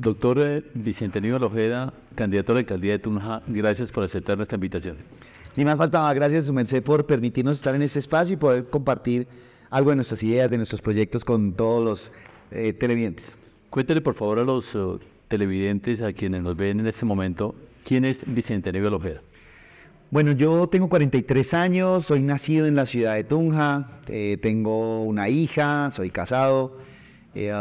Doctor eh, Vicente Ojeda, candidato a la alcaldía de Tunja, gracias por aceptar nuestra invitación. Ni más faltaba, gracias, su merced, por permitirnos estar en este espacio y poder compartir algo de nuestras ideas, de nuestros proyectos con todos los eh, televidentes. Cuéntele, por favor, a los eh, televidentes, a quienes nos ven en este momento, quién es Vicente Ojeda. Bueno, yo tengo 43 años, soy nacido en la ciudad de Tunja, tengo una hija, soy casado eh,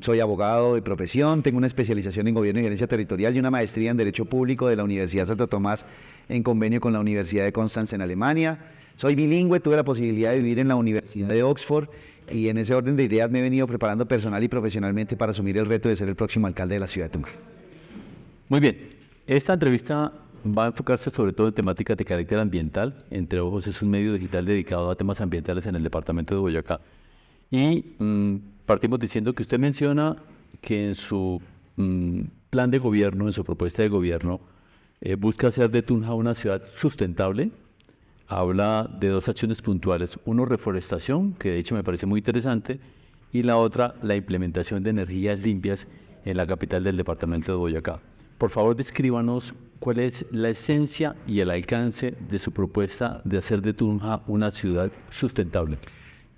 soy abogado de profesión, tengo una especialización en gobierno y gerencia territorial y una maestría en Derecho Público de la Universidad Santo Tomás en convenio con la Universidad de Konstanz en Alemania. Soy bilingüe, tuve la posibilidad de vivir en la Universidad de Oxford y en ese orden de ideas me he venido preparando personal y profesionalmente para asumir el reto de ser el próximo alcalde de la ciudad de Tunja. Muy bien, esta entrevista va a enfocarse sobre todo en temáticas de carácter ambiental. Entre Ojos es un medio digital dedicado a temas ambientales en el departamento de Boyacá. Y mm, Partimos diciendo que usted menciona que en su mm, plan de gobierno, en su propuesta de gobierno, eh, busca hacer de Tunja una ciudad sustentable. Habla de dos acciones puntuales. Uno, reforestación, que de hecho me parece muy interesante, y la otra, la implementación de energías limpias en la capital del departamento de Boyacá. Por favor, descríbanos cuál es la esencia y el alcance de su propuesta de hacer de Tunja una ciudad sustentable.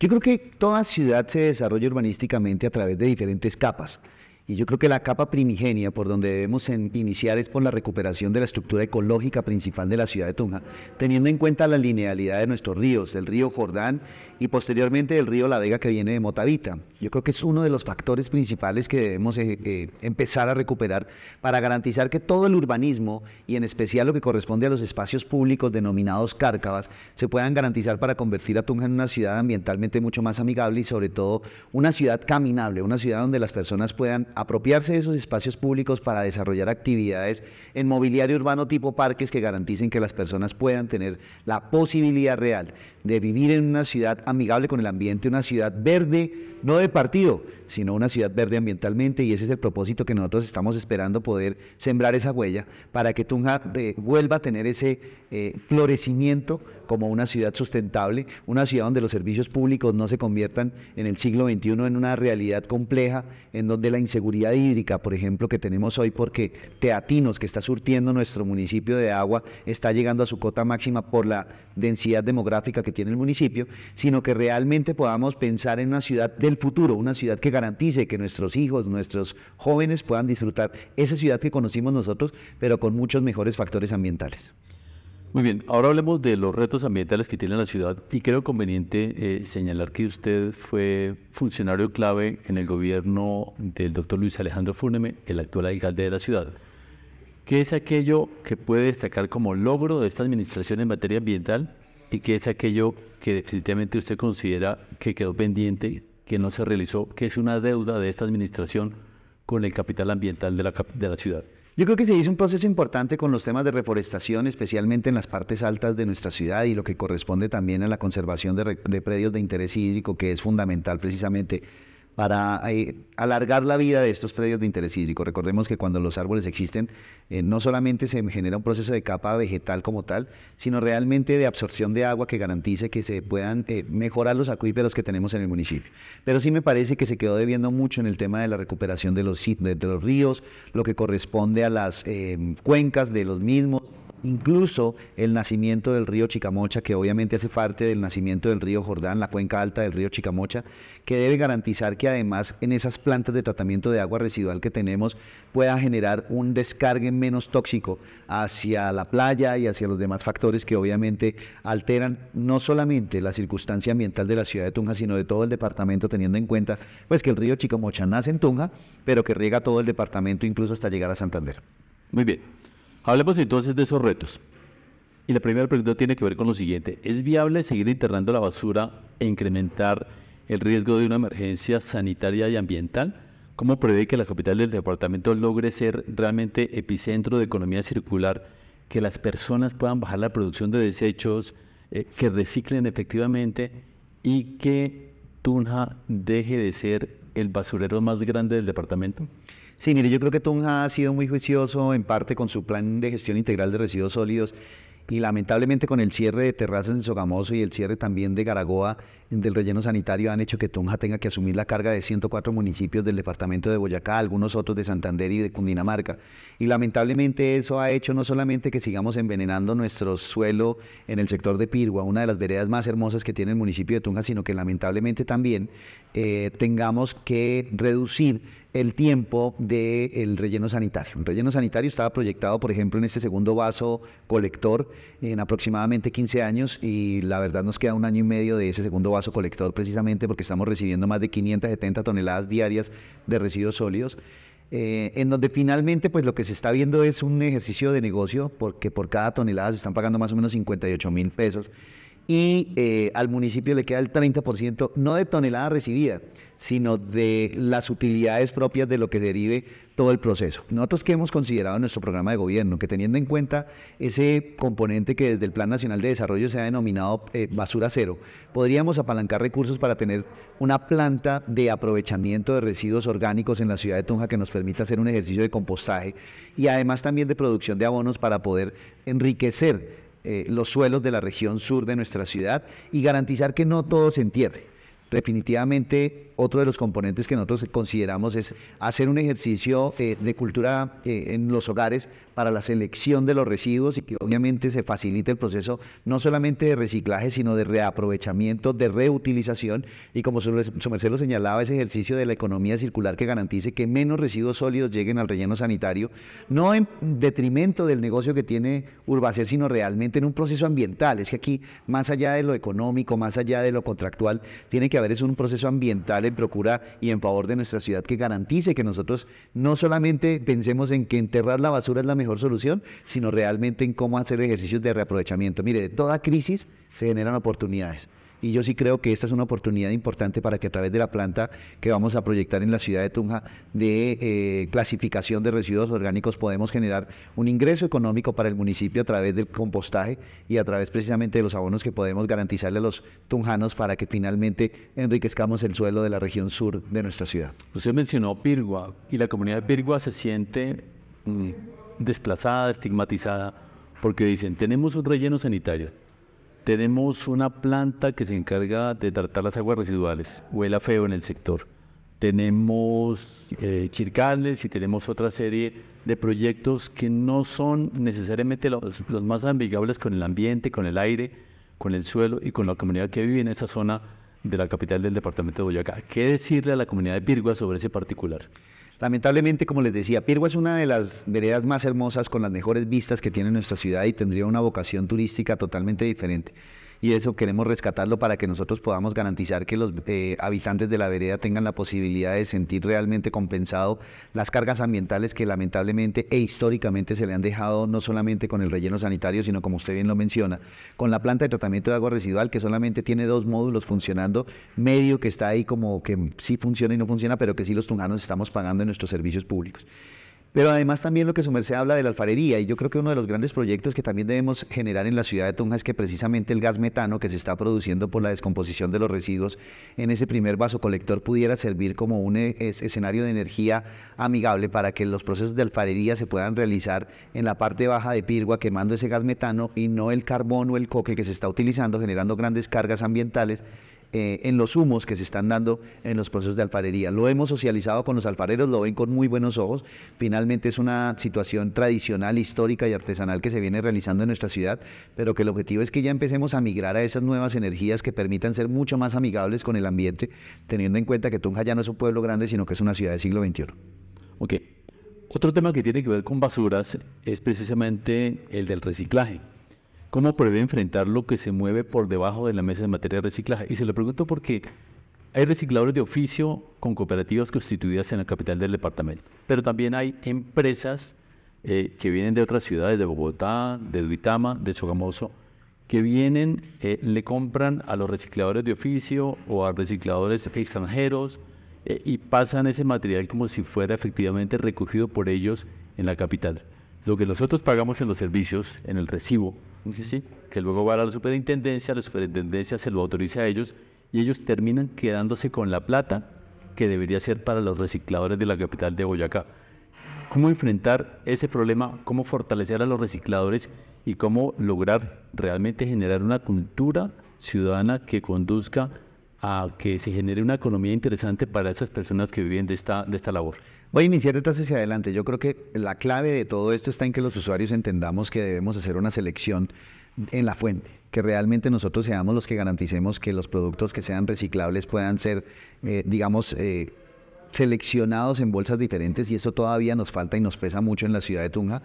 Yo creo que toda ciudad se desarrolla urbanísticamente a través de diferentes capas. Y yo creo que la capa primigenia por donde debemos iniciar es por la recuperación de la estructura ecológica principal de la ciudad de Tunja, teniendo en cuenta la linealidad de nuestros ríos, el río Jordán y posteriormente el río La Vega que viene de Motavita. Yo creo que es uno de los factores principales que debemos eh, eh, empezar a recuperar para garantizar que todo el urbanismo y en especial lo que corresponde a los espacios públicos denominados cárcavas se puedan garantizar para convertir a Tunja en una ciudad ambientalmente mucho más amigable y sobre todo una ciudad caminable, una ciudad donde las personas puedan apropiarse de esos espacios públicos para desarrollar actividades en mobiliario urbano tipo parques que garanticen que las personas puedan tener la posibilidad real de vivir en una ciudad amigable con el ambiente, una ciudad verde, no de partido, sino una ciudad verde ambientalmente y ese es el propósito que nosotros estamos esperando poder sembrar esa huella para que Tunja eh, vuelva a tener ese eh, florecimiento como una ciudad sustentable, una ciudad donde los servicios públicos no se conviertan en el siglo XXI en una realidad compleja, en donde la inseguridad hídrica, por ejemplo, que tenemos hoy porque Teatinos, que está surtiendo nuestro municipio de agua, está llegando a su cota máxima por la densidad demográfica que tiene el municipio, sino que realmente podamos pensar en una ciudad del futuro, una ciudad que garantice que nuestros hijos, nuestros jóvenes puedan disfrutar esa ciudad que conocimos nosotros, pero con muchos mejores factores ambientales. Muy bien, ahora hablemos de los retos ambientales que tiene la ciudad y creo conveniente eh, señalar que usted fue funcionario clave en el gobierno del doctor Luis Alejandro Furneme, el actual alcalde de la ciudad. ¿Qué es aquello que puede destacar como logro de esta administración en materia ambiental y qué es aquello que definitivamente usted considera que quedó pendiente que no se realizó, que es una deuda de esta administración con el capital ambiental de la, ciudad. Yo creo que se hizo un proceso importante con los temas de reforestación, especialmente en las partes altas de nuestra ciudad y lo que corresponde también a la conservación de, de predios de interés hídrico, que es fundamental precisamente para alargar la vida de estos predios de interés hídrico. Recordemos que cuando los árboles existen, eh, no solamente se genera un proceso de capa vegetal como tal, sino realmente de absorción de agua que garantice que se puedan eh, mejorar los acuíferos que tenemos en el municipio. Pero sí me parece que se quedó debiendo mucho en el tema de la recuperación de los, de los ríos, lo que corresponde a las eh, cuencas de los mismos, incluso el nacimiento del río Chicamocha, que obviamente hace parte del nacimiento del río Jordán, la cuenca alta del río Chicamocha, que debe garantizar que además en esas plantas de tratamiento de agua residual que tenemos pueda generar un descargue menos tóxico hacia la playa y hacia los demás factores que obviamente alteran no solamente la circunstancia ambiental de la ciudad de Tunja, sino de todo el departamento, teniendo en cuenta pues que el río Chicamocha nace en Tunja, pero que riega todo el departamento incluso hasta llegar a Santander. Muy bien. Hablemos entonces de esos retos. Y la primera pregunta tiene que ver con lo siguiente. ¿Es viable seguir enterrando la basura e incrementar el riesgo de una emergencia sanitaria y ambiental? ¿Cómo prevé que la capital del departamento logre ser realmente epicentro de economía circular, que las personas puedan bajar la producción de desechos, eh, que reciclen efectivamente y que Tunja deje de ser el basurero más grande del departamento? Sí, mire, yo creo que Tunja ha sido muy juicioso en parte con su plan de gestión integral de residuos sólidos y lamentablemente con el cierre de terrazas en Sogamoso y el cierre también de Garagoa, del relleno sanitario han hecho que Tunja tenga que asumir la carga de 104 municipios del departamento de Boyacá, algunos otros de Santander y de Cundinamarca. Y lamentablemente eso ha hecho no solamente que sigamos envenenando nuestro suelo en el sector de Pirgua, una de las veredas más hermosas que tiene el municipio de Tunja, sino que lamentablemente también eh, tengamos que reducir el tiempo del relleno sanitario. El relleno sanitario estaba proyectado, por ejemplo, en este segundo vaso colector en aproximadamente 15 años y la verdad nos queda un año y medio de ese segundo vaso colector precisamente porque estamos recibiendo más de 570 toneladas diarias de residuos sólidos. Eh, en donde finalmente pues lo que se está viendo es un ejercicio de negocio porque por cada tonelada se están pagando más o menos 58 mil pesos y eh, al municipio le queda el 30% no de tonelada recibida, sino de las utilidades propias de lo que derive todo el proceso. Nosotros que hemos considerado en nuestro programa de gobierno, que teniendo en cuenta ese componente que desde el Plan Nacional de Desarrollo se ha denominado eh, basura cero, podríamos apalancar recursos para tener una planta de aprovechamiento de residuos orgánicos en la ciudad de Tunja que nos permita hacer un ejercicio de compostaje y además también de producción de abonos para poder enriquecer eh, los suelos de la región sur de nuestra ciudad y garantizar que no todo se entierre. Definitivamente otro de los componentes que nosotros consideramos es hacer un ejercicio eh, de cultura eh, en los hogares para la selección de los residuos y que obviamente se facilite el proceso no solamente de reciclaje, sino de reaprovechamiento, de reutilización y como su, merced lo señalaba, ese ejercicio de la economía circular que garantice que menos residuos sólidos lleguen al relleno sanitario, no en detrimento del negocio que tiene Urbacer, sino realmente en un proceso ambiental. Es que aquí, más allá de lo económico, más allá de lo contractual, tiene que haber es un proceso ambiental en procura y en favor de nuestra ciudad que garantice que nosotros no solamente pensemos en que enterrar la basura es la mejor solución, sino realmente en cómo hacer ejercicios de reaprovechamiento. Mire, de toda crisis se generan oportunidades. Y yo sí creo que esta es una oportunidad importante para que a través de la planta que vamos a proyectar en la ciudad de Tunja de eh, clasificación de residuos orgánicos podemos generar un ingreso económico para el municipio a través del compostaje y a través precisamente de los abonos que podemos garantizarle a los tunjanos para que finalmente enriquezcamos el suelo de la región sur de nuestra ciudad. Usted mencionó Pirgua y la comunidad de Pirgua se siente mm, desplazada, estigmatizada, porque dicen, tenemos un relleno sanitario, tenemos una planta que se encarga de tratar las aguas residuales, huela feo en el sector. Tenemos eh, y tenemos otra serie de proyectos que no son necesariamente los, más amigables con el ambiente, con el aire, con el suelo y con la comunidad que vive en esa zona de la capital del departamento de Boyacá. ¿Qué decirle a la comunidad de Virgua sobre ese particular? Lamentablemente, como les decía, Pirgua es una de las veredas más hermosas con las mejores vistas que tiene nuestra ciudad y tendría una vocación turística totalmente diferente y eso queremos rescatarlo para que nosotros podamos garantizar que los eh, habitantes de la vereda tengan la posibilidad de sentir realmente compensado las cargas ambientales que lamentablemente e históricamente se le han dejado no solamente con el relleno sanitario, sino como usted bien lo menciona, con la planta de tratamiento de agua residual que solamente tiene dos módulos funcionando, medio que está ahí como que sí funciona y no funciona, pero que sí los tunganos estamos pagando en nuestros servicios públicos. Pero además también lo que su merced habla de la alfarería, y yo creo que uno de los grandes proyectos que también debemos generar en la ciudad de Tunja es que precisamente el gas metano que se está produciendo por la descomposición de los residuos en ese primer vaso colector pudiera servir como un eh, escenario de energía amigable para que los procesos de alfarería se puedan realizar en la parte baja de Pirgua quemando ese gas metano y no el carbón o el coque que se está utilizando generando grandes cargas ambientales eh, en los humos que se están dando en los procesos de alfarería. Lo hemos socializado con los alfareros, lo ven con muy buenos ojos. Finalmente es una situación tradicional, histórica y artesanal que se viene realizando en nuestra ciudad, pero que el objetivo es que ya empecemos a migrar a esas nuevas energías que permitan ser mucho más amigables con el ambiente, teniendo en cuenta que Tunja ya no es un pueblo grande, sino que es una ciudad del siglo XXI. Ok. Otro tema que tiene que ver con basuras es precisamente el del reciclaje. ¿Cómo prevé enfrentar lo que se mueve por debajo de la mesa de materia de reciclaje? Y se lo pregunto porque hay recicladores de oficio con cooperativas constituidas en la capital del departamento, pero también hay empresas eh, que vienen de otras ciudades, de Bogotá, de Duitama, de Sogamoso, que vienen, eh, le compran a los recicladores de oficio o a recicladores extranjeros eh, y pasan ese material como si fuera efectivamente recogido por ellos en la capital. Lo que nosotros pagamos en los servicios, en el recibo, que luego va a la superintendencia, la superintendencia se lo autoriza a ellos y ellos terminan quedándose con la plata que debería ser para los recicladores de la capital de Boyacá. ¿Cómo enfrentar ese problema? ¿Cómo fortalecer a los recicladores? ¿Y cómo lograr realmente generar una cultura ciudadana que conduzca a que se genere una economía interesante para esas personas que viven de esta, de esta labor? Voy a iniciar detrás hacia adelante. Yo creo que la clave de todo esto está en que los usuarios entendamos que debemos hacer una selección en la fuente, que realmente nosotros seamos los que garanticemos que los productos que sean reciclables puedan ser, eh, digamos, eh, seleccionados en bolsas diferentes y eso todavía nos falta y nos pesa mucho en la ciudad de Tunja.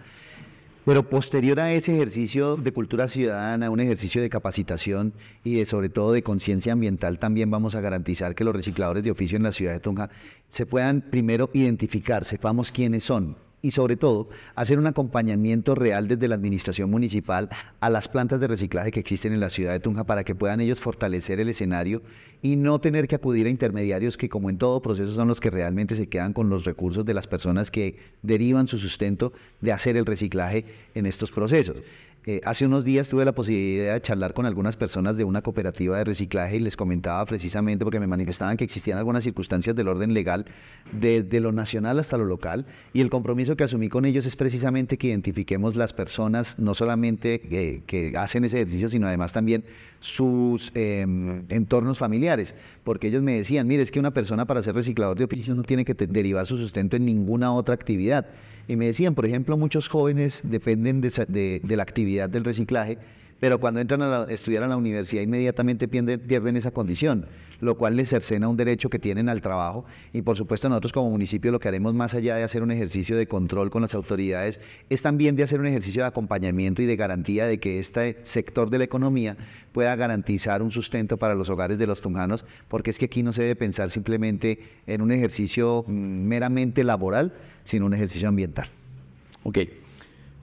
Pero posterior a ese ejercicio de cultura ciudadana, un ejercicio de capacitación y de, sobre todo de conciencia ambiental, también vamos a garantizar que los recicladores de oficio en la ciudad de Tonga se puedan primero identificar, sepamos quiénes son, y sobre todo hacer un acompañamiento real desde la administración municipal a las plantas de reciclaje que existen en la ciudad de Tunja para que puedan ellos fortalecer el escenario y no tener que acudir a intermediarios que como en todo proceso son los que realmente se quedan con los recursos de las personas que derivan su sustento de hacer el reciclaje en estos procesos. Eh, hace unos días tuve la posibilidad de charlar con algunas personas de una cooperativa de reciclaje y les comentaba precisamente, porque me manifestaban que existían algunas circunstancias del orden legal, desde lo nacional hasta lo local, y el compromiso que asumí con ellos es precisamente que identifiquemos las personas, no solamente que hacen ese ejercicio, sino además también sus em, entornos familiares, porque ellos me decían, mire, es que una persona para ser reciclador de oficio no tiene que derivar su sustento en ninguna otra actividad. Y me decían, por ejemplo, muchos jóvenes dependen de, la actividad del reciclaje, pero cuando entran a, estudiar a la universidad inmediatamente pierden, pierden, esa condición, lo cual les cercena un derecho que tienen al trabajo y por supuesto nosotros como municipio lo que haremos más allá de hacer un ejercicio de control con las autoridades es también de hacer un ejercicio de acompañamiento y de garantía de que este sector de la economía pueda garantizar un sustento para los hogares de los tunjanos, porque es que aquí no se debe pensar simplemente en un ejercicio mm, meramente laboral, sino un ejercicio ambiental. Ok.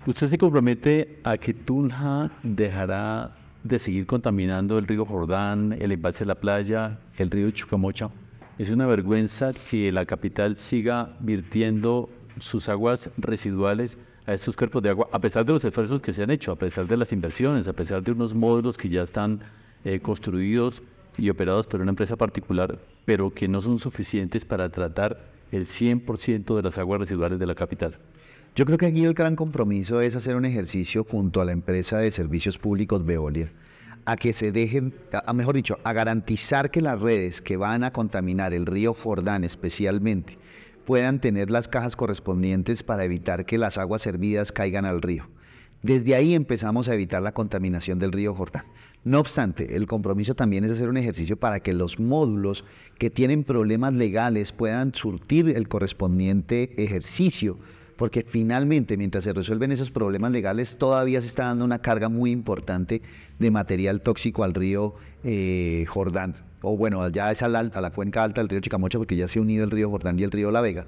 Usted se compromete a que Tunja dejará de seguir contaminando el río Jordán, el embalse de la playa, el río Chucamocha. Es una vergüenza que la capital siga virtiendo sus aguas residuales a estos cuerpos de agua, a pesar de los esfuerzos que se han hecho, a pesar de las inversiones, a pesar de unos módulos que ya están eh, construidos y operados por una empresa particular, pero que no son suficientes para tratar el 100% de las aguas residuales de la capital. Yo creo que aquí el gran compromiso es hacer un ejercicio junto a la empresa de servicios públicos Veolia a que se dejen, a, mejor dicho, a garantizar que las redes que van a contaminar el río Jordán especialmente puedan tener las cajas correspondientes para evitar que las aguas servidas caigan al río. Desde ahí empezamos a evitar la contaminación del río Jordán. No obstante, el compromiso también es hacer un ejercicio para que los módulos que tienen problemas legales puedan surtir el correspondiente ejercicio porque finalmente mientras se resuelven esos problemas legales todavía se está dando una carga muy importante de material tóxico al río eh, Jordán, o bueno, ya es a la, la cuenca alta del río Chicamocha porque ya se ha unido el río Jordán y el río La Vega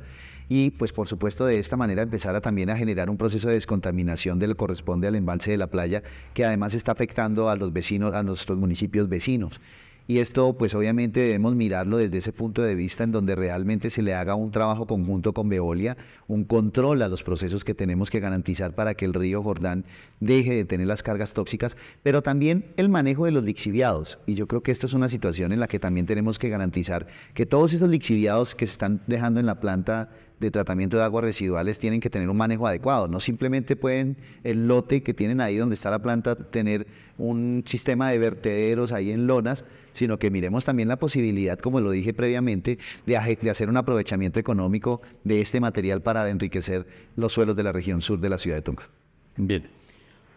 y pues por supuesto de esta manera empezar también a generar un proceso de descontaminación de lo que corresponde al embalse de la playa que además está afectando a los vecinos, a nuestros municipios vecinos. Y esto pues obviamente debemos mirarlo desde ese punto de vista en donde realmente se le haga un trabajo conjunto con Veolia, un control a los procesos que tenemos que garantizar para que el río Jordán deje de tener las cargas tóxicas, pero también el manejo de los lixiviados. Y yo creo que esto es una situación en la que también tenemos que garantizar que todos esos lixiviados que se están dejando en la planta de tratamiento de aguas residuales tienen que tener un manejo adecuado. No simplemente pueden el lote que tienen ahí donde está la planta tener un sistema de vertederos ahí en lonas, sino que miremos también la posibilidad, como lo dije previamente, de, hacer un aprovechamiento económico de este material para enriquecer los suelos de la región sur de la ciudad de Tunja. Bien.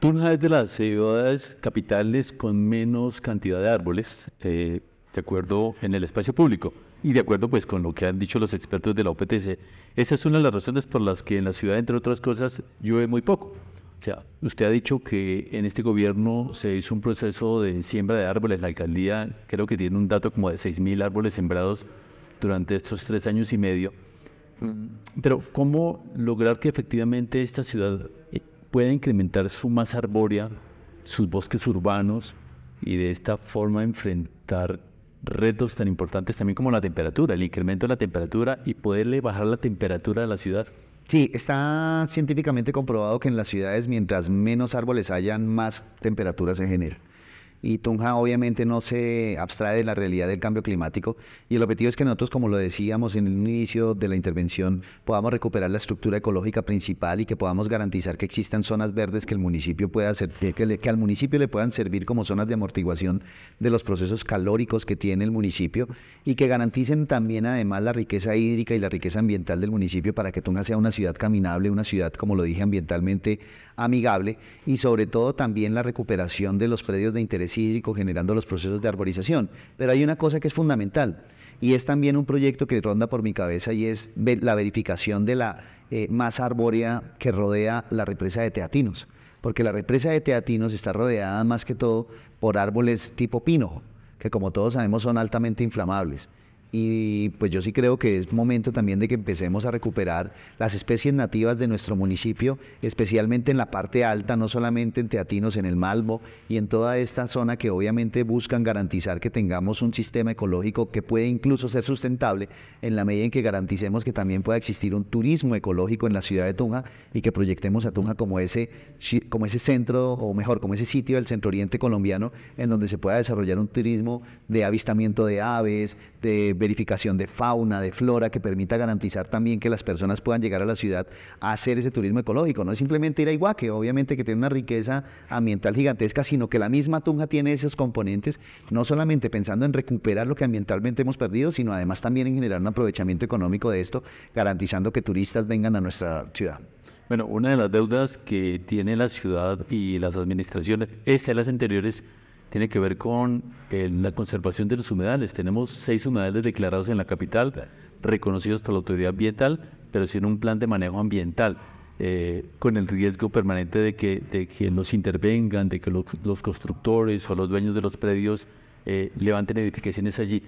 Tunja es de las ciudades capitales con menos cantidad de árboles, eh, de acuerdo en el espacio público. Y de acuerdo pues con lo que han dicho los expertos de la OPTC, esa es una de las razones por las que en la ciudad, entre otras cosas, llueve muy poco. O sea, usted ha dicho que en este gobierno se hizo un proceso de siembra de árboles. La alcaldía creo que tiene un dato como de 6.000 árboles sembrados durante estos tres años y medio. Pero ¿cómo lograr que efectivamente esta ciudad eh, pueda incrementar su masa arbórea, sus bosques urbanos y de esta forma enfrentar retos tan importantes también como la temperatura, el incremento de la temperatura y poderle bajar la temperatura de la ciudad. Sí, está científicamente comprobado que en las ciudades mientras menos árboles hayan, más temperatura se genera y Tunja obviamente no se abstrae de la realidad del cambio climático y el objetivo es que nosotros, como lo decíamos en el inicio de la intervención, podamos recuperar la estructura ecológica principal y que podamos garantizar que existan zonas verdes que el municipio pueda hacer, que, al municipio le puedan servir como zonas de amortiguación de los procesos calóricos que tiene el municipio y que garanticen también además la riqueza hídrica y la riqueza ambiental del municipio para que Tunja sea una ciudad caminable, una ciudad, como lo dije, ambientalmente amigable y sobre todo también la recuperación de los predios de interés hídrico generando los procesos de arborización. Pero hay una cosa que es fundamental y es también un proyecto que ronda por mi cabeza y es la verificación de la eh, masa arbórea que rodea la represa de Teatinos, porque la represa de Teatinos está rodeada más que todo por árboles tipo pino, que como todos sabemos son altamente inflamables y pues yo sí creo que es momento también de que empecemos a recuperar las especies nativas de nuestro municipio, especialmente en la parte alta, no solamente en Teatinos, en el Malmo y en toda esta zona que obviamente buscan garantizar que tengamos un sistema ecológico que puede incluso ser sustentable en la medida en que garanticemos que también pueda existir un turismo ecológico en la ciudad de Tunja y que proyectemos a Tunja como ese, como ese centro, o mejor, como ese sitio del centro oriente colombiano en donde se pueda desarrollar un turismo de avistamiento de aves, de verificación de fauna, de flora, que permita garantizar también que las personas puedan llegar a la ciudad a hacer ese turismo ecológico. No es simplemente ir a Iguaque, obviamente que tiene una riqueza ambiental gigantesca, sino que la misma Tunja tiene esos componentes, no solamente pensando en recuperar lo que ambientalmente hemos perdido, sino además también en generar un aprovechamiento económico de esto, garantizando que turistas vengan a nuestra ciudad. Bueno, una de las deudas que tiene la ciudad y las administraciones, esta y las anteriores, tiene que ver con eh, la conservación de los humedales. Tenemos seis humedales declarados en la capital, reconocidos por la autoridad ambiental, pero sin un plan de manejo ambiental, eh, con el riesgo permanente de que, de los intervengan, de que los, constructores o los dueños de los predios eh, levanten edificaciones allí.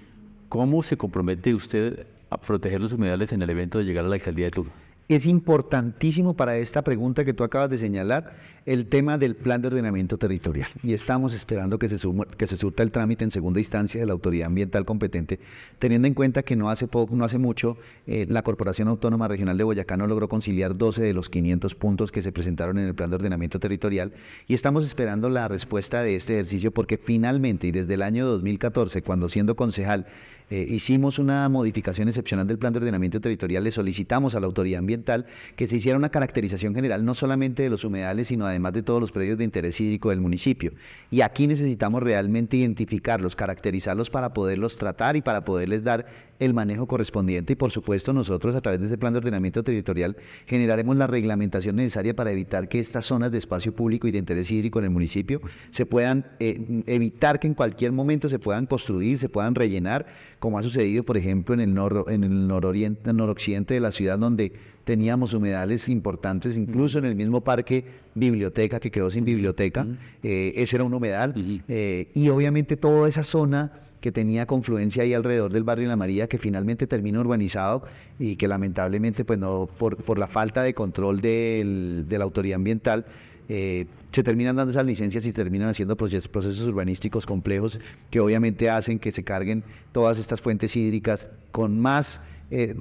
¿Cómo se compromete usted a proteger los humedales en el evento de llegar a la alcaldía de Turbo? es importantísimo para esta pregunta que tú acabas de señalar, el tema del plan de ordenamiento territorial. Y estamos esperando que se, que se surta el trámite en segunda instancia de la autoridad ambiental competente, teniendo en cuenta que no hace, poco, no hace mucho eh, la Corporación Autónoma Regional de Boyacá no logró conciliar 12 de los 500 puntos que se presentaron en el plan de ordenamiento territorial. Y estamos esperando la respuesta de este ejercicio porque finalmente, y desde el año 2014, cuando siendo concejal, eh, hicimos una modificación excepcional del plan de ordenamiento territorial, le solicitamos a la autoridad ambiental que se hiciera una caracterización general no solamente de los humedales, sino además de todos los predios de interés hídrico del municipio. Y aquí necesitamos realmente identificarlos, caracterizarlos para poderlos tratar y para poderles dar el manejo correspondiente y por supuesto nosotros a través de ese plan de ordenamiento territorial generaremos la reglamentación necesaria para evitar que estas zonas de espacio público y de interés hídrico en el municipio se puedan eh, evitar que en cualquier momento se puedan construir, se puedan rellenar como ha sucedido, por ejemplo, en el, nor, en el noroccidente de la ciudad, donde teníamos humedales importantes, incluso en el mismo parque biblioteca que quedó sin biblioteca, eh, ese era un humedal, eh, y obviamente toda esa zona que tenía confluencia ahí alrededor del barrio La María, que finalmente termina urbanizado y que lamentablemente, pues no, por, la falta de control de la autoridad ambiental, eh, se terminan dando esas licencias y terminan haciendo procesos, urbanísticos complejos que obviamente hacen que se carguen todas estas fuentes hídricas con más... Eh,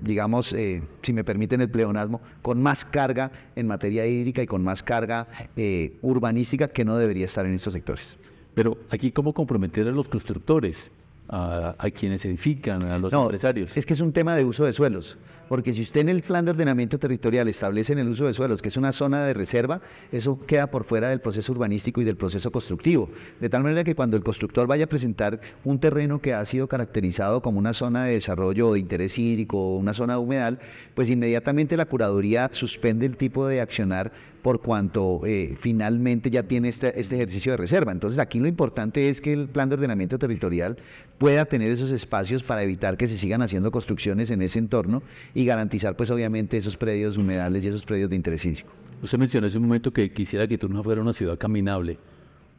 digamos, eh, si me permiten el pleonasmo, con más carga en materia hídrica y con más carga eh, urbanística que no debería estar en estos sectores. Pero aquí, ¿cómo comprometer a los constructores, a, quienes edifican, a los empresarios? Es que es un tema de uso de suelos. Porque si usted en el plan de ordenamiento territorial establece en el uso de suelos, que es una zona de reserva, eso queda por fuera del proceso urbanístico y del proceso constructivo. De tal manera que cuando el constructor vaya a presentar un terreno que ha sido caracterizado como una zona de desarrollo de interés hídrico o una zona de humedal, pues inmediatamente la curaduría suspende el tipo de accionar por cuanto eh, finalmente ya tiene este, este, ejercicio de reserva. Entonces aquí lo importante es que el plan de ordenamiento territorial pueda tener esos espacios para evitar que se sigan haciendo construcciones en ese entorno y garantizar pues obviamente esos predios humedales y esos predios de interés físico. Usted mencionó hace un momento que quisiera que Tunja fuera una ciudad caminable.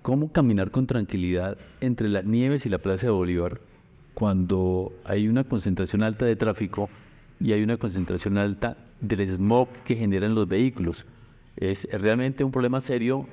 ¿Cómo caminar con tranquilidad entre las nieves y la Plaza de Bolívar cuando hay una concentración alta de tráfico y hay una concentración alta del smog que generan los vehículos? Es realmente un problema serio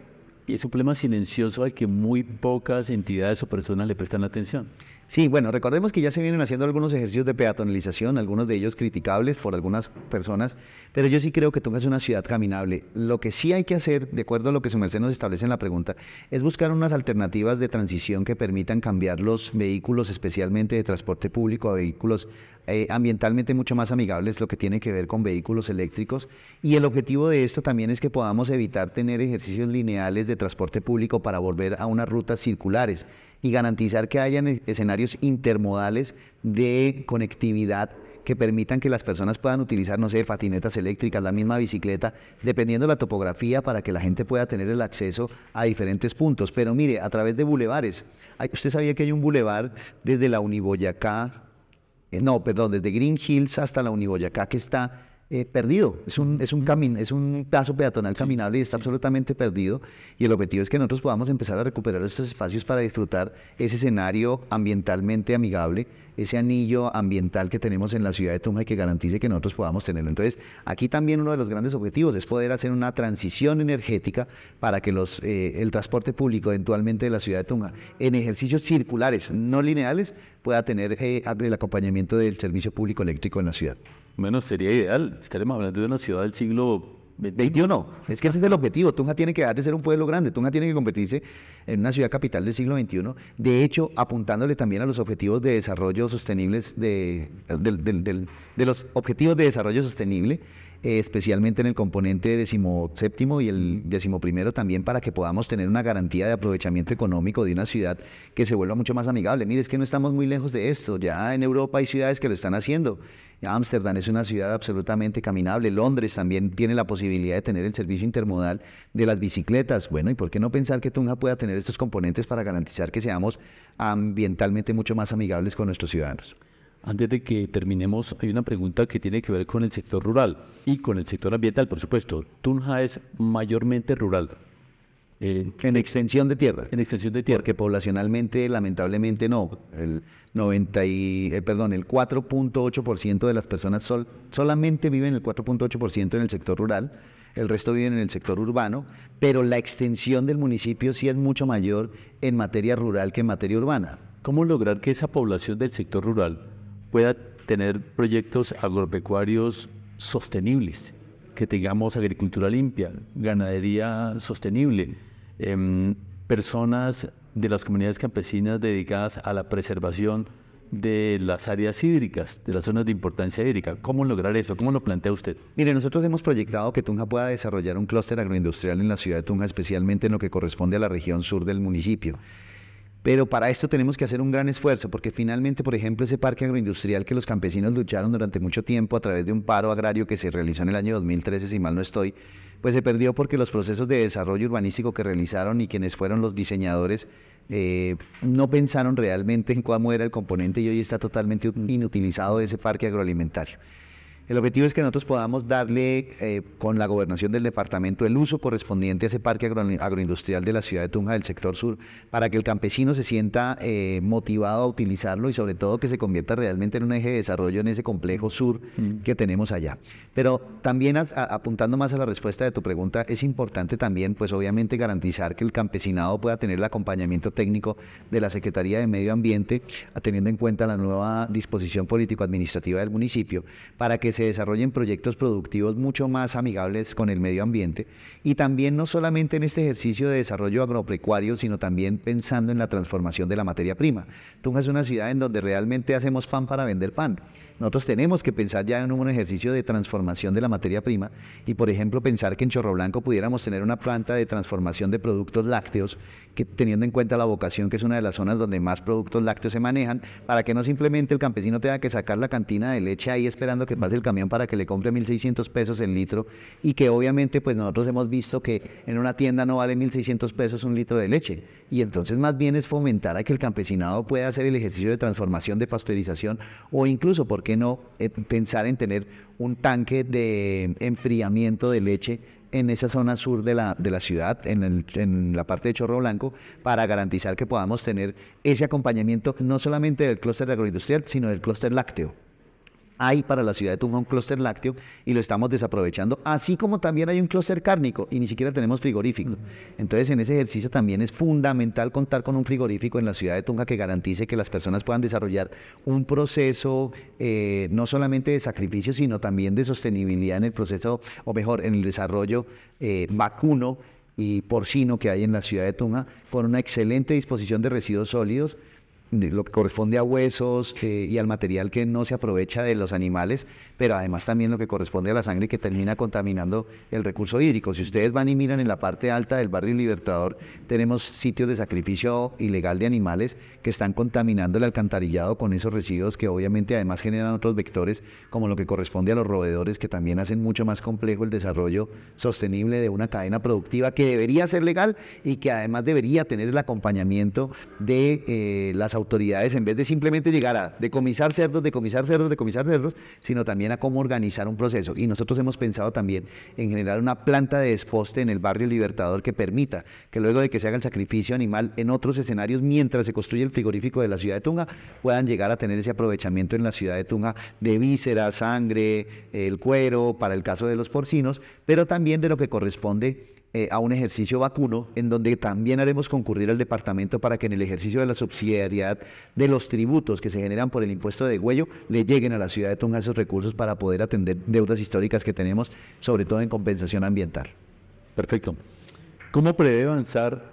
y es un problema silencioso al que muy pocas entidades o personas le prestan atención. Sí, bueno, recordemos que ya se vienen haciendo algunos ejercicios de peatonalización, algunos de ellos criticables por algunas personas, pero yo sí creo que Tunja es una ciudad caminable. Lo que sí hay que hacer, de acuerdo a lo que su merced nos establece en la pregunta, es buscar unas alternativas de transición que permitan cambiar los vehículos, especialmente de transporte público, a vehículos eh, ambientalmente mucho más amigables, lo que tiene que ver con vehículos eléctricos. Y el objetivo de esto también es que podamos evitar tener ejercicios lineales de transporte público para volver a unas rutas circulares y garantizar que hayan escenarios intermodales de conectividad que permitan que las personas puedan utilizar, no sé, patinetas eléctricas, la misma bicicleta, dependiendo de la topografía, para que la gente pueda tener el acceso a diferentes puntos. Pero mire, a través de bulevares, usted sabía que hay un bulevar desde la Uniboyacá eh, no, perdón, desde Green Hills hasta la Uniboyacá, que está eh, perdido. Es un, es, un es un paso peatonal caminable y está absolutamente perdido. Y el objetivo es que nosotros podamos empezar a recuperar esos espacios para disfrutar ese escenario ambientalmente amigable ese anillo ambiental que tenemos en la ciudad de Tunga y que garantice que nosotros podamos tenerlo. Entonces, aquí también uno de los grandes objetivos es poder hacer una transición energética para que los, eh, el transporte público eventualmente de la ciudad de Tunga, en ejercicios circulares, no lineales, pueda tener eh, el acompañamiento del servicio público eléctrico en la ciudad. Bueno, sería ideal. Estaremos hablando de una ciudad del siglo 21. Es que ese es el objetivo. Tunja tiene que dejar de ser un pueblo grande. Tunja tiene que convertirse en una ciudad capital del siglo XXI. De hecho, apuntándole también a los objetivos de desarrollo sostenibles, de los objetivos de desarrollo sostenible especialmente en el componente séptimo y el primero también para que podamos tener una garantía de aprovechamiento económico de una ciudad que se vuelva mucho más amigable. Mire, es que no estamos muy lejos de esto, ya en Europa hay ciudades que lo están haciendo. Ámsterdam es una ciudad absolutamente caminable, Londres también tiene la posibilidad de tener el servicio intermodal de las bicicletas. Bueno, ¿y por qué no pensar que Tunja pueda tener estos componentes para garantizar que seamos ambientalmente mucho más amigables con nuestros ciudadanos? Antes de que terminemos, hay una pregunta que tiene que ver con el sector rural y con el sector ambiental, por supuesto. Tunja es mayormente rural. Eh, en eh, extensión de tierra. En extensión de tierra. Porque poblacionalmente, lamentablemente, no. El 90 y, eh, perdón, el 4.8% de las personas solamente viven el 4.8% en el sector rural. El resto viven en el sector urbano, pero la extensión del municipio sí es mucho mayor en materia rural que en materia urbana. ¿Cómo lograr que esa población del sector rural pueda tener proyectos agropecuarios sostenibles, que tengamos agricultura limpia, ganadería sostenible, em, personas de las comunidades campesinas dedicadas a la preservación de las áreas hídricas, de las zonas de importancia hídrica. ¿Cómo lograr eso? ¿Cómo lo plantea usted? Mire, nosotros hemos proyectado que Tunja pueda desarrollar un clúster agroindustrial en la ciudad de Tunja, especialmente en lo que corresponde a la región sur del municipio. Pero para esto tenemos que hacer un gran esfuerzo, porque finalmente, por ejemplo, ese parque agroindustrial que los campesinos lucharon durante mucho tiempo a través de un paro agrario que se realizó en el año 2013, si mal no estoy, pues se perdió porque los procesos de desarrollo urbanístico que realizaron y quienes fueron los diseñadores eh, no pensaron realmente en cómo era el componente y hoy está totalmente inutilizado ese parque agroalimentario. El objetivo es que nosotros podamos darle eh, con la gobernación del departamento el uso correspondiente a ese parque agroindustrial de la ciudad de Tunja, del sector sur, para que el campesino se sienta eh, motivado a utilizarlo y sobre todo que se convierta realmente en un eje de desarrollo en ese complejo sur mm. que tenemos allá. Pero también apuntando más a la respuesta de tu pregunta, es importante también, pues obviamente, garantizar que el campesinado pueda tener el acompañamiento técnico de la Secretaría de Medio Ambiente, teniendo en cuenta la nueva disposición político-administrativa del municipio, para que se desarrollen proyectos productivos mucho más amigables con el medio ambiente y también no solamente en este ejercicio de desarrollo agropecuario, sino también pensando en la transformación de la materia prima. Tunja es una ciudad en donde realmente hacemos pan para vender pan. Nosotros tenemos que pensar ya en un ejercicio de transformación de la materia prima y, por ejemplo, pensar que en Chorro Blanco pudiéramos tener una planta de transformación de productos lácteos, que teniendo en cuenta la vocación, que es una de las zonas donde más productos lácteos se manejan, para que no simplemente el campesino tenga que sacar la cantina de leche ahí esperando que pase el camión para que le compre 1.600 pesos el litro y que obviamente pues nosotros hemos visto que en una tienda no vale 1.600 pesos un litro de leche y entonces más bien es fomentar a que el campesinado pueda hacer el ejercicio de transformación, de pasteurización o incluso, ¿por qué no?, eh, pensar en tener un tanque de enfriamiento de leche en esa zona sur de la, de la ciudad, en, en, la parte de Chorro Blanco, para garantizar que podamos tener ese acompañamiento no solamente del clúster agroindustrial, sino del clúster lácteo hay para la ciudad de Tunga un clúster lácteo y lo estamos desaprovechando, así como también hay un clúster cárnico y ni siquiera tenemos frigorífico. Entonces, en ese ejercicio también es fundamental contar con un frigorífico en la ciudad de Tunga que garantice que las personas puedan desarrollar un proceso eh, no solamente de sacrificio, sino también de sostenibilidad en el proceso, o mejor, en el desarrollo eh, vacuno y porcino que hay en la ciudad de Tunga por una excelente disposición de residuos sólidos lo que corresponde a huesos eh, y al material que no se aprovecha de los animales, pero además también lo que corresponde a la sangre que termina contaminando el recurso hídrico. Si ustedes van y miran en la parte alta del barrio Libertador, tenemos sitios de sacrificio ilegal de animales que están contaminando el alcantarillado con esos residuos que obviamente además generan otros vectores, como lo que corresponde a los roedores, que también hacen mucho más complejo el desarrollo sostenible de una cadena productiva que debería ser legal y que además debería tener el acompañamiento de eh, las autoridades, en vez de simplemente llegar a decomisar cerdos, decomisar cerdos, decomisar cerdos, sino también a cómo organizar un proceso. Y nosotros hemos pensado también en generar una planta de desposte en el barrio Libertador que permita que luego de que se haga el sacrificio animal en otros escenarios, mientras se construye el frigorífico de la ciudad de Tunga, puedan llegar a tener ese aprovechamiento en la ciudad de Tunga de vísceras, sangre, el cuero, para el caso de los porcinos, pero también de lo que corresponde eh, a un ejercicio vacuno en donde también haremos concurrir al departamento para que en el ejercicio de la subsidiariedad de los tributos que se generan por el impuesto de huello le lleguen a la ciudad de Tunja esos recursos para poder atender deudas históricas que tenemos, sobre todo en compensación ambiental. Perfecto. ¿Cómo prevé avanzar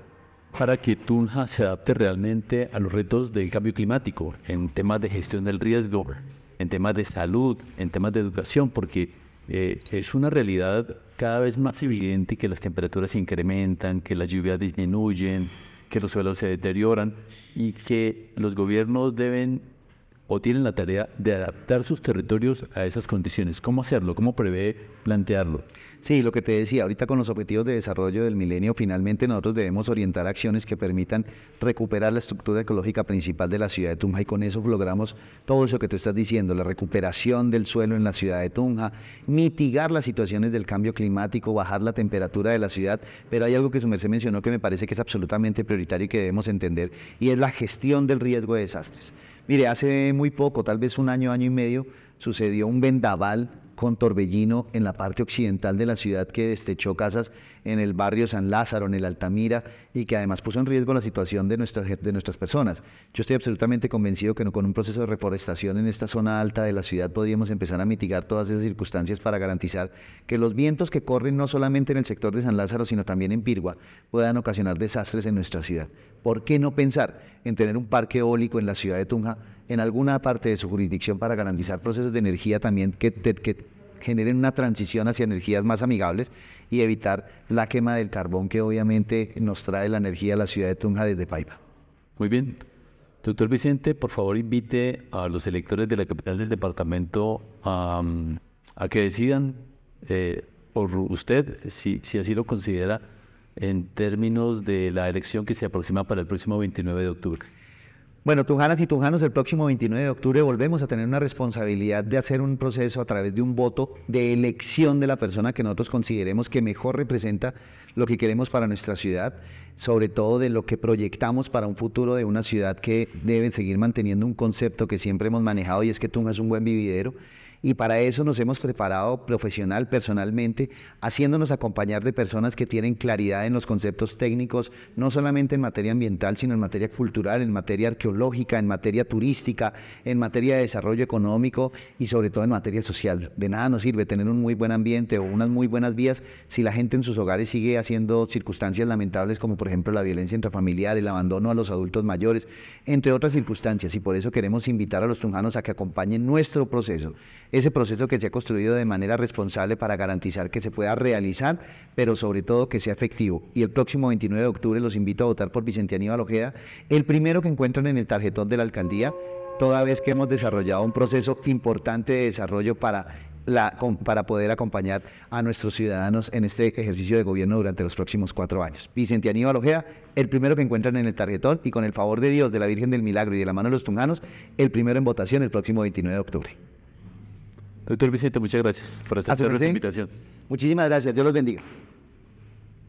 para que Tunja se adapte realmente a los retos del cambio climático en temas de gestión del riesgo, en temas de salud, en temas de educación? Porque eh, es una realidad cada vez más evidente que las temperaturas se incrementan, que las lluvias disminuyen, que los suelos se deterioran y que los gobiernos deben o tienen la tarea de adaptar sus territorios a esas condiciones. ¿Cómo hacerlo? ¿Cómo prevé plantearlo? Sí, lo que te decía, ahorita con los objetivos de desarrollo del milenio, finalmente nosotros debemos orientar acciones que permitan recuperar la estructura ecológica principal de la ciudad de Tunja y con eso logramos todo eso que tú estás diciendo, la recuperación del suelo en la ciudad de Tunja, mitigar las situaciones del cambio climático, bajar la temperatura de la ciudad, pero hay algo que su merced mencionó que me parece que es absolutamente prioritario y que debemos entender y es la gestión del riesgo de desastres. Mire, hace muy poco, tal vez un año, año y medio, sucedió un vendaval con torbellino en la parte occidental de la ciudad que destechó casas en el barrio San Lázaro, en el Altamira, y que además puso en riesgo la situación de nuestras, de nuestras personas. Yo estoy absolutamente convencido que con un proceso de reforestación en esta zona alta de la ciudad podríamos empezar a mitigar todas esas circunstancias para garantizar que los vientos que corren no solamente en el sector de San Lázaro, sino también en Pirgua, puedan ocasionar desastres en nuestra ciudad. ¿Por qué no pensar en tener un parque eólico en la ciudad de Tunja en alguna parte de su jurisdicción para garantizar procesos de energía también que, generen una transición hacia energías más amigables y evitar la quema del carbón que obviamente nos trae la energía a la ciudad de Tunja desde Paipa. Muy bien. Doctor Vicente, por favor invite a los electores de la capital del departamento a, que decidan eh, por usted, si, si así lo considera, en términos de la elección que se aproxima para el próximo 29 de octubre. Bueno, Tunjanas y Tunjanos, el próximo 29 de octubre volvemos a tener una responsabilidad de hacer un proceso a través de un voto de elección de la persona que nosotros consideremos que mejor representa lo que queremos para nuestra ciudad, sobre todo de lo que proyectamos para un futuro de una ciudad que debe seguir manteniendo un concepto que siempre hemos manejado y es que Tunja es un buen vividero y para eso nos hemos preparado profesional, personalmente, haciéndonos acompañar de personas que tienen claridad en los conceptos técnicos, no solamente en materia ambiental, sino en materia cultural, en materia arqueológica, en materia turística, en materia de desarrollo económico y sobre todo en materia social. De nada nos sirve tener un muy buen ambiente o unas muy buenas vías si la gente en sus hogares sigue haciendo circunstancias lamentables como por ejemplo la violencia intrafamiliar, el abandono a los adultos mayores, entre otras circunstancias. Y por eso queremos invitar a los tunjanos a que acompañen nuestro proceso ese proceso que se ha construido de manera responsable para garantizar que se pueda realizar, pero sobre todo que sea efectivo. Y el próximo 29 de octubre los invito a votar por Vicente Aníbal Ojeda, el primero que encuentran en el tarjetón de la alcaldía, toda vez que hemos desarrollado un proceso importante de desarrollo para para poder acompañar a nuestros ciudadanos en este ejercicio de gobierno durante los próximos cuatro años. Vicente Aníbal el primero que encuentran en el tarjetón y con el favor de Dios, de la Virgen del Milagro y de la mano de los tunganos, el primero en votación el próximo 29 de octubre. Doctor Vicente, muchas gracias por aceptar nuestra invitación. Muchísimas gracias. Dios los bendiga.